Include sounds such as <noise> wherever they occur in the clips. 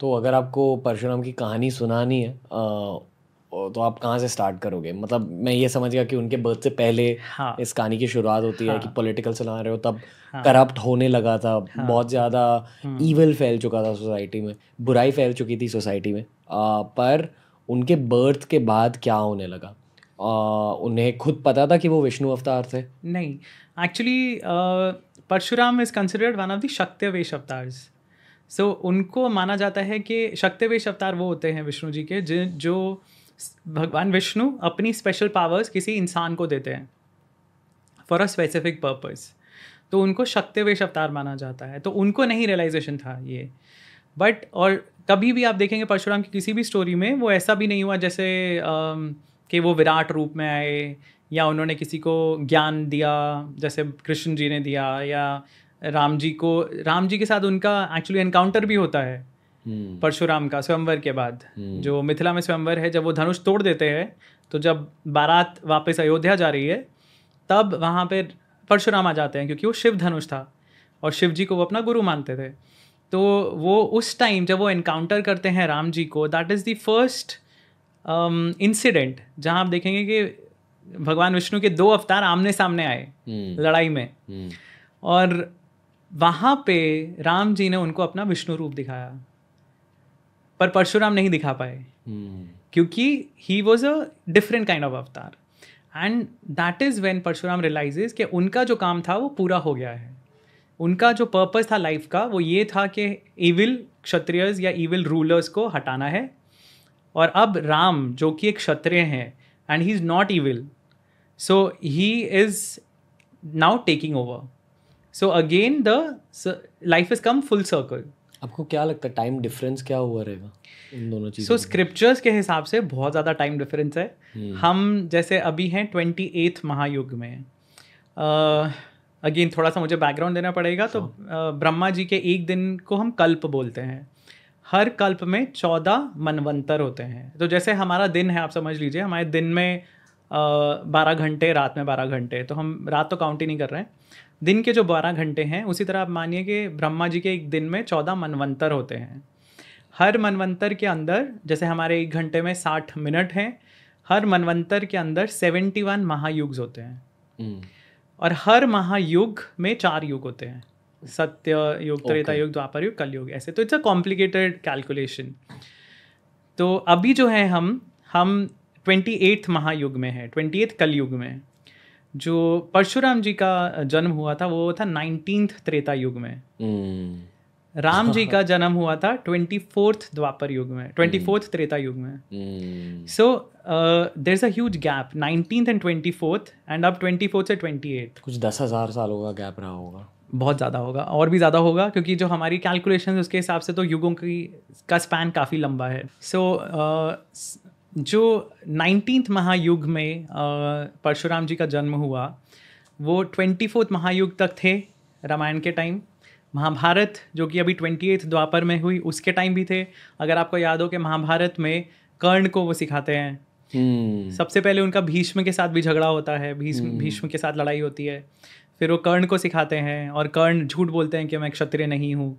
तो अगर आपको परशुराम की कहानी सुनानी है तो आप कहाँ से स्टार्ट करोगे मतलब मैं ये समझ गया कि उनके बर्थ से पहले हाँ, इस कहानी की शुरुआत होती हाँ, है कि पॉलिटिकल हाँ। चला रहे हो तब हाँ, करप्ट होने लगा था हाँ, बहुत ज़्यादा ईवल हम्म। फैल चुका था सोसाइटी में बुराई फैल चुकी थी सोसाइटी में आ, पर उनके बर्थ के बाद क्या होने लगा आ, उन्हें खुद पता था कि वो विष्णु अवतार थे नहीं actually Parshuram is considered one of the शक्तिवेश अवतार्स सो so, उनको माना जाता है कि शक्तिवेश अवतार वो होते हैं विष्णु जी के जिन जो भगवान विष्णु अपनी स्पेशल पावर्स किसी इंसान को देते हैं फॉर अ स्पेसिफिक पर्पज़ तो उनको शक्तिवेश अवतार माना जाता है तो उनको नहीं रियलाइजेशन था ये बट और कभी भी आप देखेंगे परशुराम की किसी भी स्टोरी में वो ऐसा भी नहीं हुआ जैसे कि वो विराट रूप में आए या उन्होंने किसी को ज्ञान दिया जैसे कृष्ण जी ने दिया या राम जी को राम जी के साथ उनका एक्चुअली एनकाउंटर भी होता है hmm. परशुराम का स्वयंवर के बाद hmm. जो मिथिला में स्वयंवर है जब वो धनुष तोड़ देते हैं तो जब बारात वापस अयोध्या जा रही है तब वहाँ पर परशुराम आ जाते हैं क्योंकि वो शिव धनुष था और शिव जी को वो अपना गुरु मानते थे तो वो उस टाइम जब वो एनकाउंटर करते हैं राम जी को that is the first incident जहाँ आप देखेंगे कि भगवान विष्णु के दो अवतार आमने सामने आए hmm. लड़ाई में और वहाँ पे राम जी ने उनको अपना विष्णु रूप दिखाया पर परशुराम नहीं दिखा पाए hmm. क्योंकि he was a different kind of avatar and that is when Parshuram realises कि उनका जो काम था वो पूरा हो गया है उनका जो पर्पज था लाइफ का वो ये था कि इविल क्षत्रियज या इविल रूलर्स को हटाना है और अब राम जो कि एक क्षत्रिय हैं and he is not evil so he is now taking over so again the life is come full circle आपको क्या लगता है टाइम डिफरेंस क्या हुआ रहेगा इन दोनों चीज़ों सो स्क्रिप्चर्स के हिसाब से बहुत ज़्यादा टाइम डिफरेंस है hmm. हम जैसे अभी हैं ट्वेंटी एथ महायुग में अगेन uh, थोड़ा सा मुझे बैकग्राउंड देना पड़ेगा तो uh, ब्रह्मा जी के एक दिन को हम कल्प बोलते हैं हर कल्प में चौदह मनवंतर होते हैं तो जैसे हमारा दिन है आप समझ लीजिए हमारे दिन में बारह घंटे रात में बारह घंटे तो हम रात तो काउंट ही नहीं कर रहे हैं दिन के जो बारह घंटे हैं उसी तरह आप मानिए कि ब्रह्मा जी के एक दिन में चौदह मनवंतर होते हैं हर मनवंतर के अंदर जैसे हमारे एक घंटे में साठ मिनट हैं हर मनवंतर के अंदर सेवेंटी वन महायुग्स होते हैं हम्म। और हर महायुग में चार युग होते हैं सत्य युग त्रेता युग द्वापर युग कल युग ऐसे तो इट्स अ कॉम्प्लिकेटेड कैलकुलेशन तो अभी जो है हम हम ट्वेंटी एट्थ महायुग में है ट्वेंटी एथ कलयुग में जो परशुराम जी का जन्म हुआ था वो था नाइनटीन त्रेता युग में हम्म। राम जी <laughs> का जन्म हुआ था ट्वेंटी फोर्थ द्वापर युग में ट्वेंटी फोर्थ हम्म। त्रेता युग में so there is a gap nineteen and twenty fourth and अब ट्वेंटी फोर्थ से ट्वेंटी एट कुछ दस हज़ार साल होगा गैप रहा होगा बहुत ज़्यादा होगा और भी ज़्यादा होगा क्योंकि जो हमारी कैलकुलेशन उसके हिसाब से तो युगों की का स्पैन काफ़ी लंबा है सो so, uh, जो नाइनटीन महायुग में परशुराम जी का जन्म हुआ वो ट्वेंटी फोर्थ महायुग तक थे रामायण के टाइम महाभारत जो कि अभी ट्वेंटी एथ द्वापर में हुई उसके टाइम भी थे अगर आपको याद हो कि महाभारत में कर्ण को वो सिखाते हैं Hmm. सबसे पहले उनका भीष्म के साथ भी झगड़ा होता है भीष्म hmm. भीष्म के साथ लड़ाई होती है फिर वो कर्ण को सिखाते हैं और कर्ण झूठ बोलते हैं कि मैं क्षत्रिय नहीं हूँ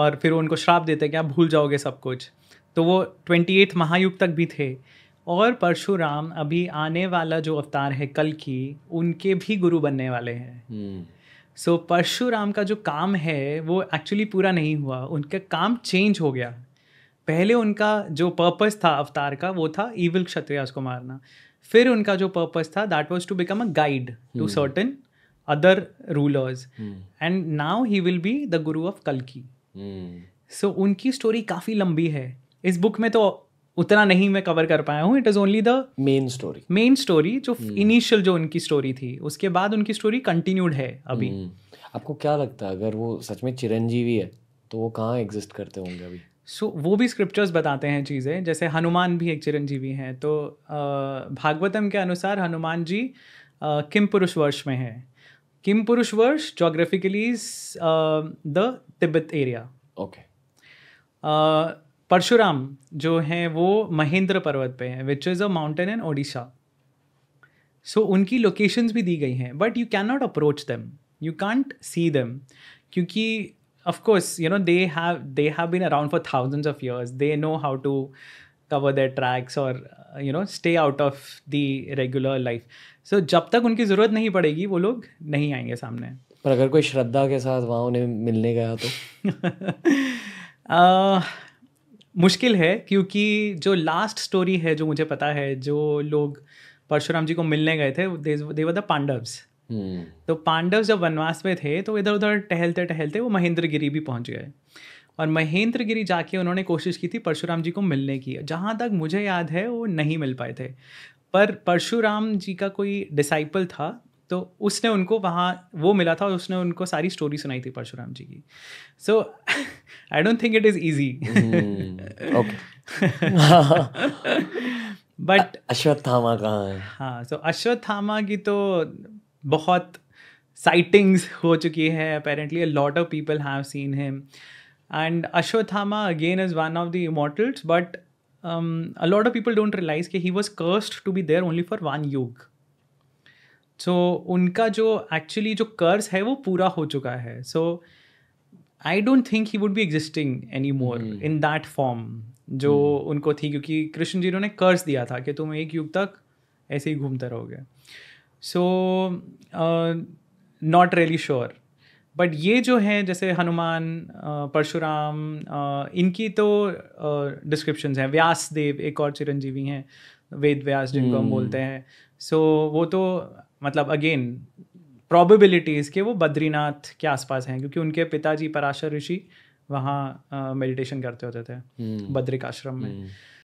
और फिर उनको श्राप देते हैं कि आप भूल जाओगे सब कुछ तो वो ट्वेंटी एथ महायुग तक भी थे और परशुराम अभी आने वाला जो अवतार है कल की उनके भी गुरु बनने वाले हैं सो हम्म। hmm. so, परशुराम का जो काम है वो एक्चुअली पूरा नहीं हुआ उनका काम चेंज हो गया पहले उनका जो पर्पस था अवतार का वो था ईविल क्षत्रियाज को मारना फिर उनका जो पर्पस था that was to become a guide to certain other rulers and now he will be the guru of की सो हम्म। उनकी स्टोरी काफ़ी लंबी है इस बुक में तो उतना नहीं मैं कवर कर पाया हूँ it is only the main story main story जो इनिशियल hmm. जो उनकी स्टोरी थी उसके बाद उनकी स्टोरी कंटिन्यूड है अभी hmm. आपको क्या लगता है अगर वो सच में चिरंजीवी है तो वो कहाँ एग्जिस्ट करते होंगे अभी सो so, वो भी स्क्रिप्चर्स बताते हैं चीज़ें जैसे हनुमान भी एक चिरंजीवी हैं तो आ, भागवतम के अनुसार हनुमान जी किम पुरुष वर्ष में हैं किम पुरुष वर्ष geographically the Tibet area okay Parshuram जो हैं वो महेंद्र पर्वत पे हैं which is a mountain in Odisha so उनकी लोकेशंस भी दी गई हैं but you can not approach them you can't see them क्योंकि of course you know they have they have been around for thousands of years they know how to cover the tracks और you know stay out of the regular life so जब तक उनकी ज़रूरत नहीं पड़ेगी वो लोग नहीं आएंगे सामने पर अगर कोई श्रद्धा के साथ वहाँ उन्हें मिलने गया तो <laughs> uh, मुश्किल है क्योंकि जो लास्ट स्टोरी है जो मुझे पता है जो लोग परशुराम जी को मिलने गए थे देवर द पांडव्स तो पांडव जब वनवास में थे तो इधर उधर टहलते टहलते वो महेंद्रगिरी भी पहुंच गए और महेंद्रगिरी जाके उन्होंने कोशिश की थी परशुराम जी को मिलने की जहाँ तक मुझे याद है वो नहीं मिल पाए थे पर परशुराम जी का कोई डिसाइपल था तो उसने उनको वहाँ वो मिला था और उसने उनको सारी स्टोरी सुनाई थी परशुराम जी की so I don't think it is easy but Ashwatthama कहाँ है हाँ सो so, अश्वत्थामा की तो बहुत साइटिंग्स हो चुकी है apparently a lot of people have seen him and Ashwatthama again is one of the immortals but a lot of people don't realise के he was cursed to be there only for one योग so so, उनका जो actually जो कर्ज है वो पूरा हो चुका है so I don't think he would be existing any more in that form जो hmm. उनको थी क्योंकि कृष्ण जी ने कर्ज दिया था कि तुम एक युग तक ऐसे ही घूमते रहोगे so not really sure but ये जो है जैसे हनुमान uh, परशुराम uh, इनकी तो डिस्क्रिप्शन uh, हैं व्यास देव एक और चिरंजीवी हैं वेद व्यास जिनको हम बोलते हम्म। हैं सो so, वो तो मतलब अगेन प्रॉबिलिटीज़ के वो बद्रीनाथ के आसपास हैं क्योंकि उनके पिताजी पराशर ऋषि वहाँ मेडिटेशन करते होते थे हम्म। बद्रिक आश्रम में हम्म।